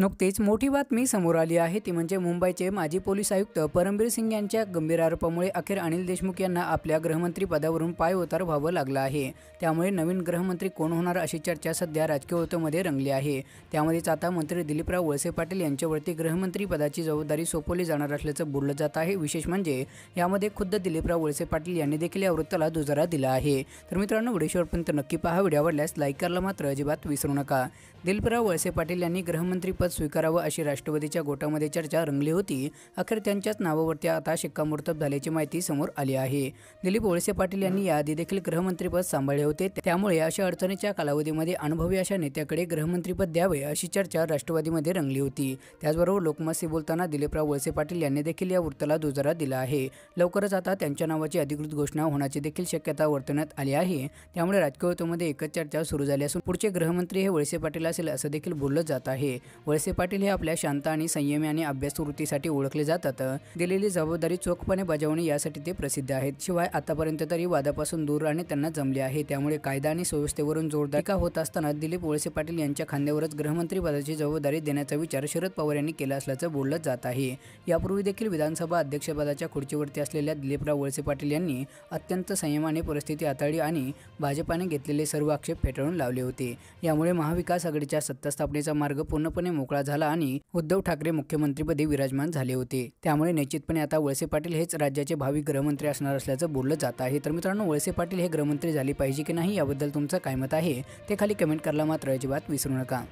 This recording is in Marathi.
नुकतीच मोठी बातमी समोर आली आहे ती म्हणजे मुंबईचे माजी पोलीस आयुक्त परमबीर सिंग यांच्या गंभीर आरोपामुळे अखेर अनिल देशमुख यांना आपल्या गृहमंत्री पदावरून पायउतार व्हावं लागलं आहे त्यामुळे नवीन गृहमंत्री कोण होणार अशी चर्चा सध्या राजकीय वृत्तमध्ये रंगली आहे त्यामध्येच आता मंत्री दिलीपराव वळसे पाटील यांच्यावरती गृहमंत्री पदाची जबाबदारी सोपवली जाणार असल्याचं बोललं जात आहे विशेष म्हणजे यामध्ये खुद्द दिलीपराव वळसे पाटील यांनी देखील या वृत्ताला दुजारा दिला आहे तर मित्रांनो व्हिडिओ नक्की पहा व्हिडिओ आवडल्यास लाईक करायला मात्र अजिबात विसरू नका दिलीपराव वळसे पाटील यांनी गृहमंत्री पद स्वीकारावं अशी राष्ट्रवादीच्या गोटामध्ये चर्चा रंगली होती अखेर त्यांच्याच नावावरती आता शिक्कामोर्तब झाल्याची माहिती समोर आली आहे दिलीप वळसे पाटील यांनी याआधी देखील गृहमंत्रीपद सांभाळले होते त्यामुळे अशा अडचणीच्या कालावधीमध्ये अनुभवी अशा नेत्याकडे गृहमंत्रीपद द्यावे अशी चर्चा राष्ट्रवादीमध्ये रंगली होती त्याचबरोबर लोकमतशी बोलताना दिलीपराव वळसे पाटील यांनी देखील या वृत्ताला दुजारा दिला आहे लवकरच आता त्यांच्या नावाची अधिकृत घोषणा होण्याची देखील शक्यता वर्तवण्यात आली आहे त्यामुळे राजकीय एकच चर्चा सुरू झाली असून पुढचे गृहमंत्री हे वळसे पाटील असेल असं देखील बोललं जात आहे वळसे पाटील हे आपल्या शांत आणि संयमी आणि अभ्यास वृत्तीसाठी ओळखले जातात दिलेली जबाबदारी चोखपणे बजावणे यासाठी ते प्रसिद्ध आहेत शिवाय आतापर्यंत तरी वादापासून दूर राहणे त्यांना जमले आहे त्यामुळे कायदा आणि सुव्यवस्थेवरून जोरदार टीका होत असताना दिलीप वळसे पाटील यांच्या खांद्यावरच गृहमंत्री पदाची जबाबदारी देण्याचा विचार शरद पवार यांनी केला असल्याचं बोललं जात आहे यापूर्वी देखील विधानसभा अध्यक्षपदाच्या खुर्चीवरती असलेल्या दिलीपराव वळसे पाटील यांनी अत्यंत संयमाने परिस्थिती हाताळली आणि भाजपाने घेतलेले सर्व आक्षेप फेटाळून लावले होते यामुळे महाविकास आघाडीच्या स्थापनेचा मार्ग पूर्णपणे मोकळा झाला आणि उद्धव ठाकरे मुख्यमंत्रीपदी विराजमान झाले होते त्यामुळे निश्चितपणे आता वळसे पाटील हेच राज्याचे भावी गृहमंत्री असणार असल्याचं बोललं जात आहे तर मित्रांनो वळसे पाटील हे गृहमंत्री झाले पाहिजे की नाही याबद्दल तुमचं काय मत आहे ते खाली कमेंट करायला मात्र अजिबात विसरू नका